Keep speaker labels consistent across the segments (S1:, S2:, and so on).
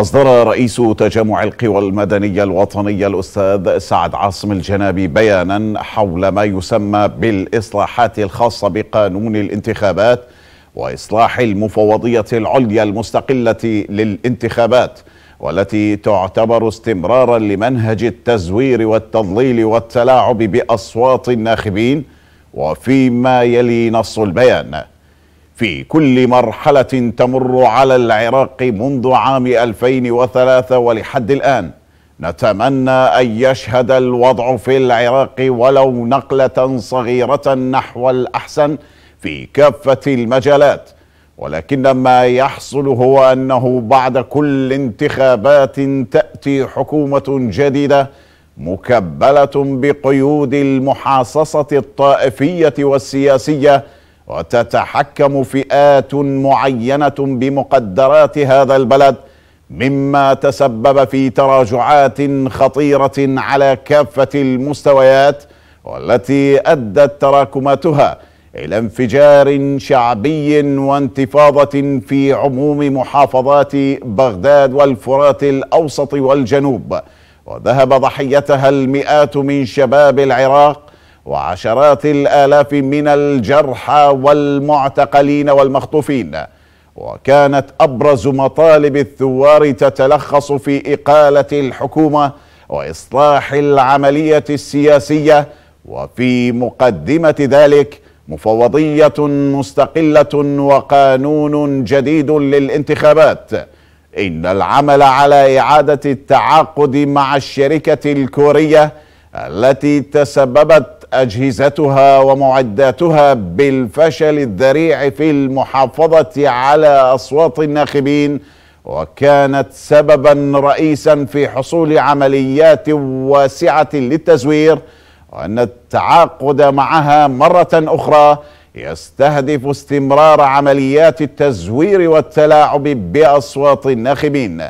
S1: أصدر رئيس تجمع القوى المدنية الوطنية الأستاذ سعد عاصم الجنابي بيانا حول ما يسمى بالإصلاحات الخاصة بقانون الانتخابات وإصلاح المفوضية العليا المستقلة للانتخابات والتي تعتبر استمرارا لمنهج التزوير والتضليل والتلاعب بأصوات الناخبين وفيما يلي نص البيان في كل مرحلة تمر على العراق منذ عام 2003 ولحد الآن نتمنى أن يشهد الوضع في العراق ولو نقلة صغيرة نحو الأحسن في كافة المجالات ولكن ما يحصل هو أنه بعد كل انتخابات تأتي حكومة جديدة مكبلة بقيود المحاصصة الطائفية والسياسية وتتحكم فئات معينه بمقدرات هذا البلد مما تسبب في تراجعات خطيره على كافه المستويات والتي ادت تراكماتها الى انفجار شعبي وانتفاضه في عموم محافظات بغداد والفرات الاوسط والجنوب وذهب ضحيتها المئات من شباب العراق وعشرات الآلاف من الجرحى والمعتقلين والمخطوفين وكانت أبرز مطالب الثوار تتلخص في إقالة الحكومة وإصلاح العملية السياسية وفي مقدمة ذلك مفوضية مستقلة وقانون جديد للانتخابات إن العمل على إعادة التعاقد مع الشركة الكورية التي تسببت اجهزتها ومعداتها بالفشل الذريع في المحافظه على اصوات الناخبين وكانت سببا رئيسا في حصول عمليات واسعه للتزوير وان التعاقد معها مره اخرى يستهدف استمرار عمليات التزوير والتلاعب باصوات الناخبين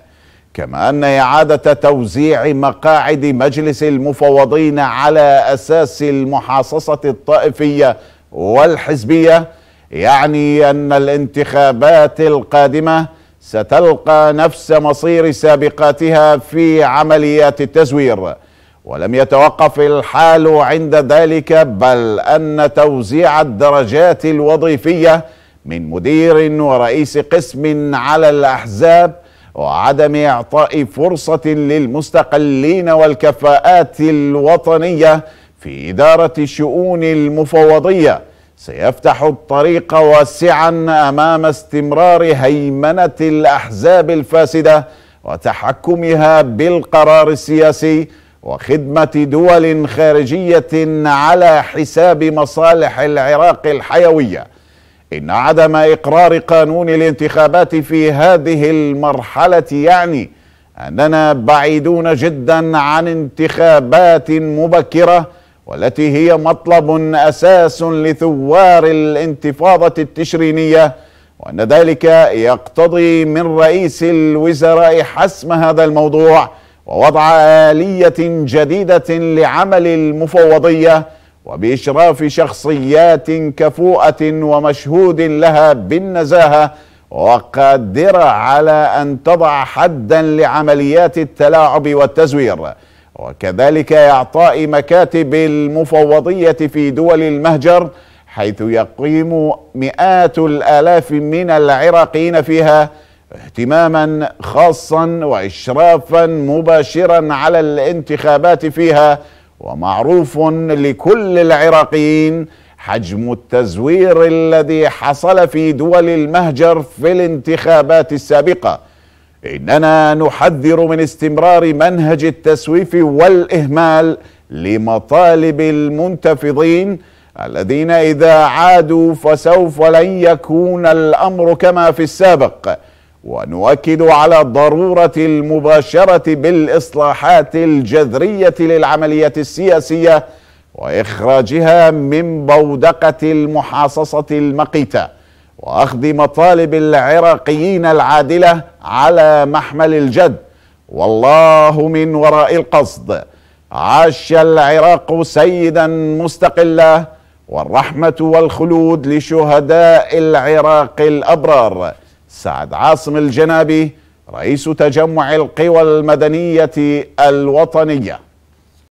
S1: كما أن إعادة توزيع مقاعد مجلس المفوضين على أساس المحاصصة الطائفية والحزبية يعني أن الانتخابات القادمة ستلقى نفس مصير سابقاتها في عمليات التزوير ولم يتوقف الحال عند ذلك بل أن توزيع الدرجات الوظيفية من مدير ورئيس قسم على الأحزاب وعدم إعطاء فرصة للمستقلين والكفاءات الوطنية في إدارة الشؤون المفوضية سيفتح الطريق واسعا أمام استمرار هيمنة الأحزاب الفاسدة وتحكمها بالقرار السياسي وخدمة دول خارجية على حساب مصالح العراق الحيوية ان عدم اقرار قانون الانتخابات في هذه المرحله يعني اننا بعيدون جدا عن انتخابات مبكره والتي هي مطلب اساس لثوار الانتفاضه التشرينيه وان ذلك يقتضي من رئيس الوزراء حسم هذا الموضوع ووضع اليه جديده لعمل المفوضيه وبإشراف شخصيات كفوءة ومشهود لها بالنزاهة وقادرة على أن تضع حدا لعمليات التلاعب والتزوير وكذلك إعطاء مكاتب المفوضية في دول المهجر حيث يقيم مئات الآلاف من العراقيين فيها اهتماما خاصا وإشرافا مباشرا على الانتخابات فيها ومعروف لكل العراقيين حجم التزوير الذي حصل في دول المهجر في الانتخابات السابقه اننا نحذر من استمرار منهج التسويف والاهمال لمطالب المنتفضين الذين اذا عادوا فسوف لن يكون الامر كما في السابق ونؤكد على ضروره المباشره بالاصلاحات الجذريه للعمليه السياسيه واخراجها من بودقه المحاصصه المقيته واخذ مطالب العراقيين العادله على محمل الجد والله من وراء القصد عاش العراق سيدا مستقلا والرحمه والخلود لشهداء العراق الابرار سعد عاصم الجنابي رئيس تجمع القوى المدنيه الوطنيه